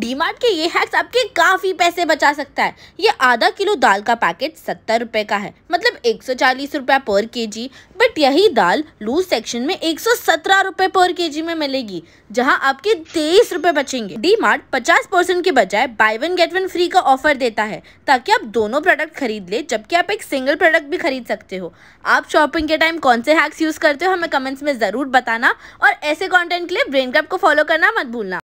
डीमार्ट के ये हैक्स आपके काफ़ी पैसे बचा सकता है ये आधा किलो दाल का पैकेट सत्तर रुपये का है मतलब एक सौ चालीस रुपया पर केजी बट यही दाल लूज सेक्शन में एक सौ सत्रह रुपये पर केजी में मिलेगी जहां आपके तेईस रुपये बचेंगे डीमार्ट पचास परसेंट के बजाय buy one get one free का ऑफर देता है ताकि आप दोनों प्रोडक्ट खरीद ले जबकि आप एक सिंगल प्रोडक्ट भी खरीद सकते हो आप शॉपिंग के टाइम कौन से हैक्स यूज़ करते हो हमें कमेंट्स में ज़रूर बताना और ऐसे कॉन्टेंट के लिए ब्रेन क्लब को फॉलो करना मत भूलना